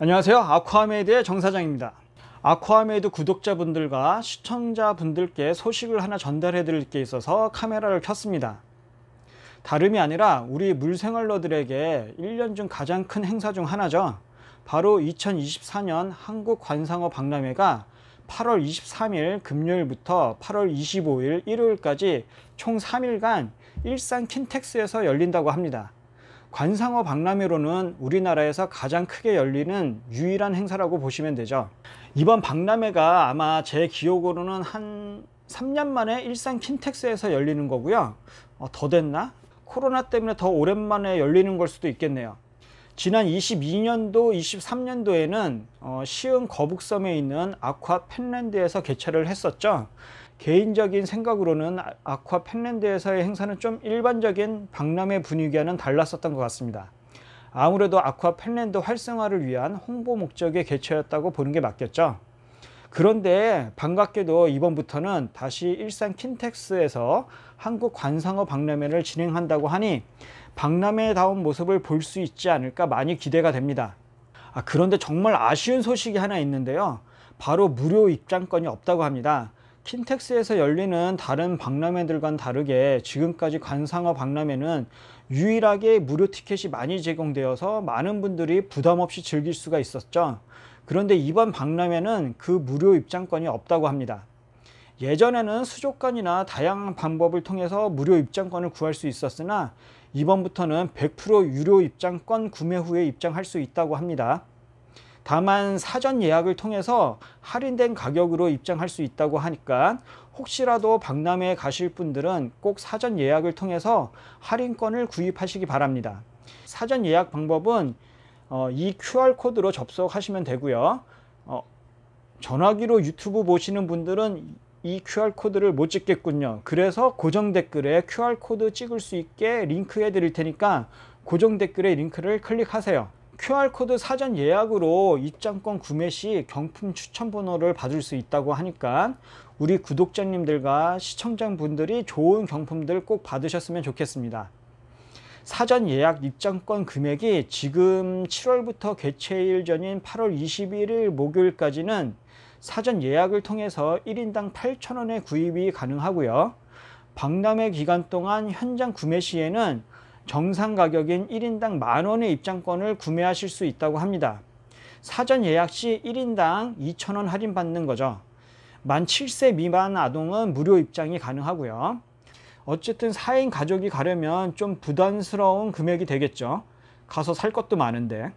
안녕하세요 아쿠아메이드의 정사장입니다 아쿠아메이드 구독자분들과 시청자분들께 소식을 하나 전달해 드릴 게 있어서 카메라를 켰습니다 다름이 아니라 우리 물생활러들에게 1년중 가장 큰 행사 중 하나죠 바로 2024년 한국관상어 박람회가 8월 23일 금요일부터 8월 25일 일요일까지 총 3일간 일산 킨텍스에서 열린다고 합니다 관상어 박람회로는 우리나라에서 가장 크게 열리는 유일한 행사라고 보시면 되죠. 이번 박람회가 아마 제 기억으로는 한 3년 만에 일산 킨텍스에서 열리는 거고요. 어, 더 됐나? 코로나 때문에 더 오랜만에 열리는 걸 수도 있겠네요. 지난 22년도, 23년도에는 어, 시흥 거북섬에 있는 아쿠아 펜랜드에서 개최를 했었죠. 개인적인 생각으로는 아, 아쿠아 펜랜드에서의 행사는 좀 일반적인 박람회 분위기와는 달랐었던 것 같습니다. 아무래도 아쿠아 펜랜드 활성화를 위한 홍보 목적의 개최였다고 보는 게 맞겠죠. 그런데 반갑게도 이번부터는 다시 일산 킨텍스에서 한국 관상어 박람회를 진행한다고 하니 박람회다운 모습을 볼 수 있지 않을까 많이 기대가 됩니다. 아, 그런데 정말 아쉬운 소식이 하나 있는데요. 바로 무료 입장권이 없다고 합니다. 킨텍스에서 열리는 다른 박람회들과는 다르게 지금까지 관상어 박람회는 유일하게 무료 티켓이 많이 제공되어서 많은 분들이 부담 없이 즐길 수가 있었죠. 그런데 이번 박람회는 그 무료 입장권이 없다고 합니다. 예전에는 수족관이나 다양한 방법을 통해서 무료 입장권을 구할 수 있었으나 이번부터는 100% 유료 입장권 구매 후에 입장할 수 있다고 합니다. 다만 사전 예약을 통해서 할인된 가격으로 입장할 수 있다고 하니까 혹시라도 박람회에 가실 분들은 꼭 사전 예약을 통해서 할인권을 구입하시기 바랍니다. 사전 예약 방법은 어, 이 QR코드로 접속하시면 되고요. 어, 전화기로 유튜브 보시는 분들은 이 QR코드를 못 찍겠군요. 그래서 고정 댓글에 QR코드 찍을 수 있게 링크해 드릴 테니까 고정 댓글에 링크를 클릭하세요. QR코드 사전 예약으로 입장권 구매 시 경품 추천 번호를 받을 수 있다고 하니까 우리 구독자님들과 시청자분들이 좋은 경품들 꼭 받으셨으면 좋겠습니다. 사전 예약 입장권 금액이 지금 7월부터 개최일 전인 8월 21일 목요일까지는 사전 예약을 통해서 1인당 8,000원의 구입이 가능하고요. 박람회 기간 동안 현장 구매 시에는 정상 가격인 1인당 만원의 입장권을 구매하실 수 있다고 합니다. 사전 예약 시 1인당 2,000원 할인받는 거죠. 만 7세 미만 아동은 무료 입장이 가능하고요. 어쨌든 4인 가족이 가려면 좀 부담스러운 금액이 되겠죠. 가서 살 것도 많은데.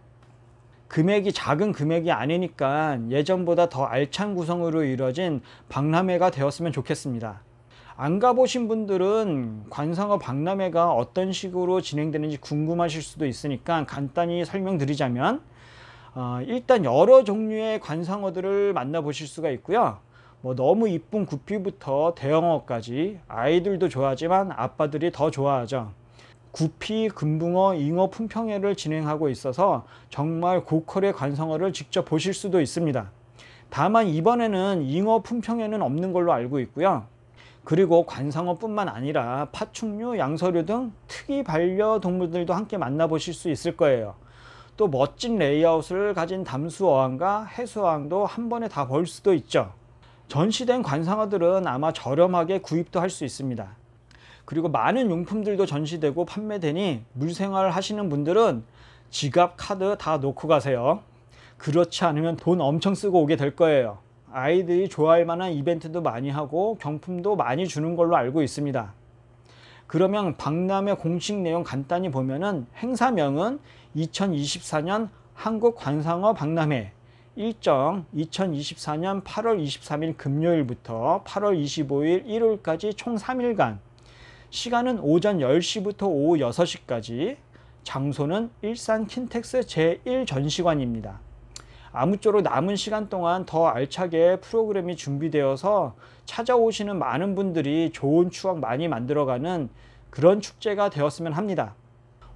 금액이 작은 금액이 아니니까 예전보다 더 알찬 구성으로 이뤄진 박람회가 되었으면 좋겠습니다. 안 가보신 분들은 관상어 박람회가 어떤 식으로 진행되는지 궁금하실 수도 있으니까 간단히 설명드리자면 어, 일단 여러 종류의 관상어들을 만나보실 수가 있고요. 뭐 너무 이쁜 구피부터 대형어까지 아이들도 좋아하지만 아빠들이 더 좋아하죠. 구피, 금붕어, 잉어 품평회를 진행하고 있어서 정말 고퀄의 관성어를 직접 보실 수도 있습니다. 다만 이번에는 잉어 품평회는 없는 걸로 알고 있고요. 그리고 관상어뿐만 아니라 파충류, 양서류 등 특이 반려동물들도 함께 만나보실 수 있을 거예요. 또 멋진 레이아웃을 가진 담수어항과 해수어항도 한 번에 다 볼 수도 있죠. 전시된 관상어들은 아마 저렴하게 구입도 할 수 있습니다. 그리고 많은 용품들도 전시되고 판매되니 물생활 하시는 분들은 지갑, 카드 다 놓고 가세요. 그렇지 않으면 돈 엄청 쓰고 오게 될 거예요. 아이들이 좋아할 만한 이벤트도 많이 하고 경품도 많이 주는 걸로 알고 있습니다. 그러면 박람회 공식 내용 간단히 보면은 행사명은 2024년 한국 관상어 박람회 일정 2024년 8월 23일 금요일부터 8월 25일 일요일까지 총 3일간 시간은 오전 10시부터 오후 6시까지 장소는 일산 킨텍스 제1전시관입니다. 아무쪼록 남은 시간 동안 더 알차게 프로그램이 준비되어서 찾아오시는 많은 분들이 좋은 추억 많이 만들어가는 그런 축제가 되었으면 합니다.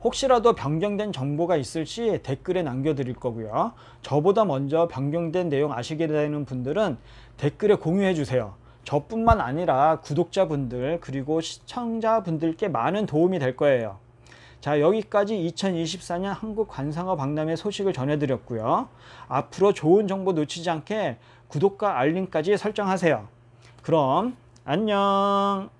혹시라도 변경된 정보가 있을 시 댓글에 남겨드릴 거고요. 저보다 먼저 변경된 내용 아시게 되는 분들은 댓글에 공유해 주세요. 저뿐만 아니라 구독자분들 그리고 시청자분들께 많은 도움이 될 거예요. 자 여기까지 2024년 한국 관상어 박람회 소식을 전해드렸고요. 앞으로 좋은 정보 놓치지 않게 구독과 알림까지 설정하세요. 그럼 안녕